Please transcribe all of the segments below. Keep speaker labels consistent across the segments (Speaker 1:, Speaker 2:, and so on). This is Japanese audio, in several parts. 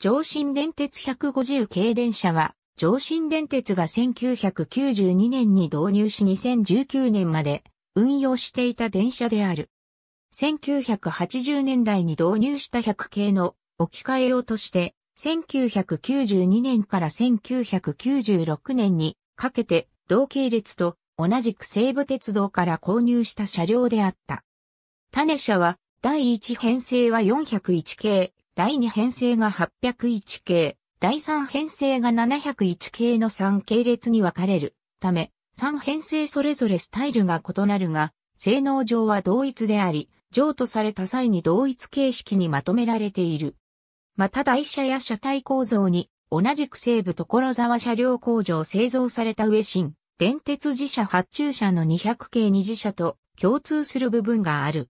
Speaker 1: 上新電鉄150系電車は、上新電鉄が1992年に導入し2019年まで運用していた電車である。1980年代に導入した100系の置き換え用として、1992年から1996年にかけて同系列と同じく西武鉄道から購入した車両であった。種車は第1編成は401系、第2編成が801系、第3編成が701系の3系列に分かれるため、3編成それぞれスタイルが異なるが、性能上は同一であり、譲渡された際に同一形式にまとめられている。また台車や車体構造に、同じく西部所沢車両工場製造された上新、電鉄自社発注車の200系二次社と共通する部分がある。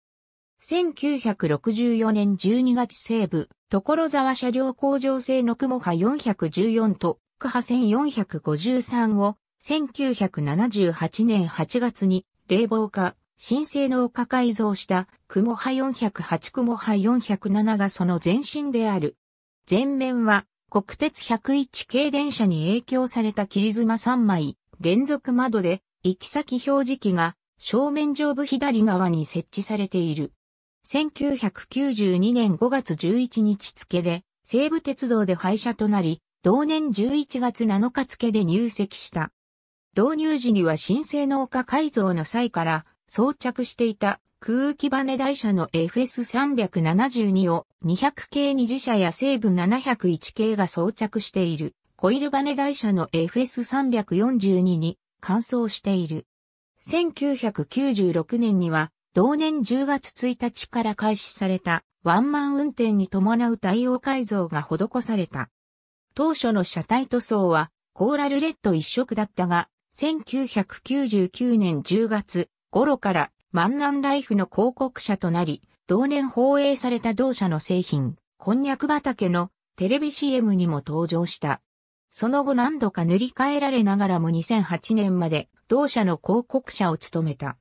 Speaker 1: 1964年12月西部、所沢車両工場製の雲波414とク波1453を1978年8月に冷房化、新性能化改造した雲波408雲波407がその前身である。前面は国鉄101系電車に影響された切り妻3枚連続窓で行き先表示器が正面上部左側に設置されている。1992年5月11日付で西武鉄道で廃車となり、同年11月7日付で入籍した。導入時には新性能化改造の際から装着していた空気バネ台車の FS372 を200系二次車や西武701系が装着しているコイルバネ台車の FS342 に換装している。1996年には同年10月1日から開始されたワンマン運転に伴う対応改造が施された。当初の車体塗装はコーラルレッド一色だったが、1999年10月頃からマンナンライフの広告車となり、同年放映された同社の製品、こんにゃく畑のテレビ CM にも登場した。その後何度か塗り替えられながらも2008年まで同社の広告者を務めた。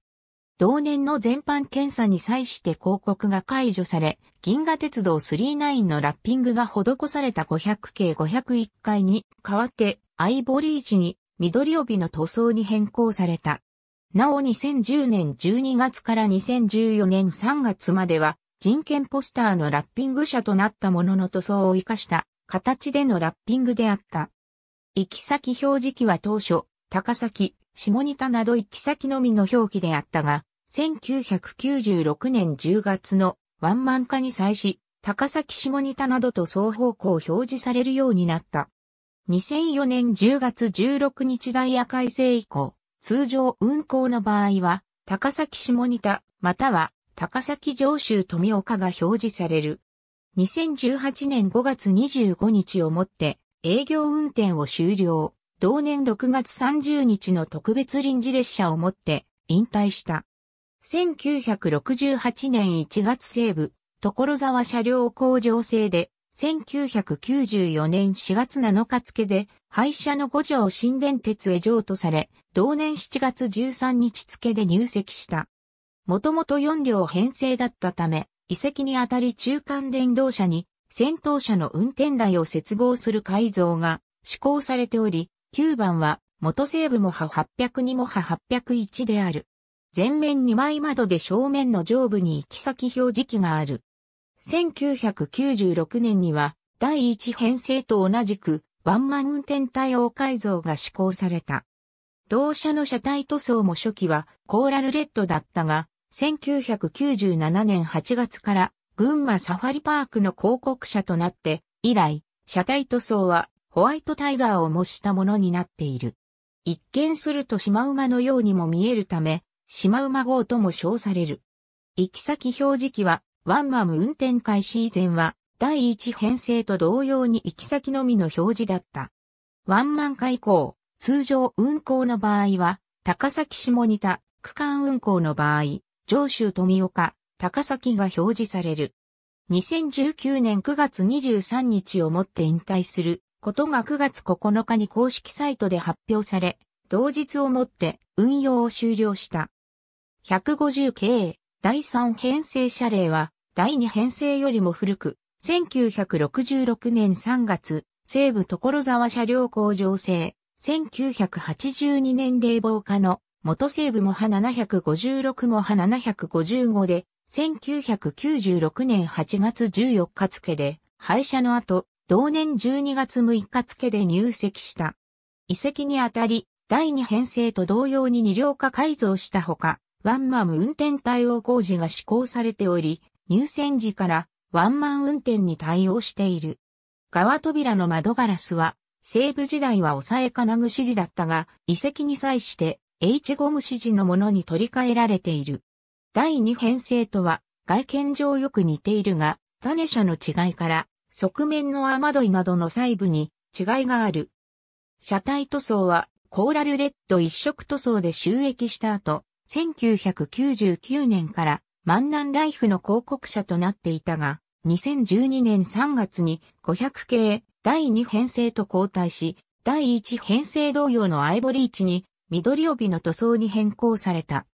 Speaker 1: 同年の全般検査に際して広告が解除され、銀河鉄道39のラッピングが施された500系501階に代わってアイボリー地に緑帯の塗装に変更された。なお2010年12月から2014年3月までは人権ポスターのラッピング車となったものの塗装を活かした形でのラッピングであった。行き先表示器は当初高崎、下仁田など行き先のみの表記であったが、1996年10月のワンマン化に際し、高崎下仁田などと双方向表示されるようになった。2004年10月16日ダイヤ改正以降、通常運行の場合は、高崎下仁田、または高崎上州富岡が表示される。2018年5月25日をもって営業運転を終了。同年6月30日の特別臨時列車をもって引退した。1968年1月西部、所沢車両工場制で、1994年4月7日付で、廃車の五条新電鉄へ譲渡され、同年7月13日付で入籍した。もともと4両編成だったため、遺跡にあたり中間電動車に、先頭車の運転台を接合する改造が施行されており、9番は、元西部もは802もは801である。前面2枚窓で正面の上部に行き先表示器がある。1996年には、第1編成と同じく、ワンマン運転対応改造が施行された。同社の車体塗装も初期はコーラルレッドだったが、1997年8月から群馬サファリパークの広告車となって、以来、車体塗装はホワイトタイガーを模したものになっている。一見するとシマウマのようにも見えるため、シマウマ号とも称される。行き先表示器は、ワンマム運転開始以前は、第一編成と同様に行き先のみの表示だった。ワンマン化以降、通常運行の場合は、高崎下仁田、区間運行の場合、上州富岡、高崎が表示される。2019年9月23日をもって引退することが9月9日に公式サイトで発表され、同日をもって運用を終了した。150系第3編成車例は第2編成よりも古く、1966年3月、西部所沢車両工場制、1982年冷房化の元西部モハ756モハ755で、1996年8月14日付で、廃車の後、同年12月6日付で入籍した。遺跡にあたり、第2編成と同様に二両化改造したほか、ワンマン運転対応工事が施行されており、入選時からワンマン運転に対応している。側扉の窓ガラスは、西部時代は抑え金具指示だったが、遺跡に際して H ゴム指示のものに取り替えられている。第2編成とは、外見上よく似ているが、種社の違いから、側面の雨どいなどの細部に違いがある。車体塗装はコーラルレッド一色塗装で収益した後、1999年から万南ライフの広告車となっていたが、2012年3月に500系第2編成と交代し、第1編成同様のアイボリーチに緑帯の塗装に変更された。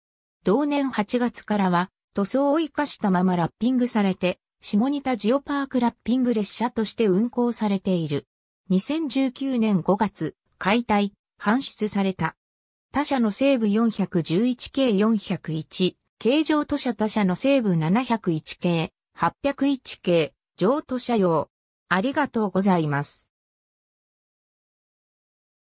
Speaker 1: 同年8月からは塗装を活かしたままラッピングされて下仁田ジオパークラッピング列車として運行されている。2019年5月、解体、搬出された。他社の西部411系401、形状都社他社の西部701系、801系、上都社用。ありがとうございます。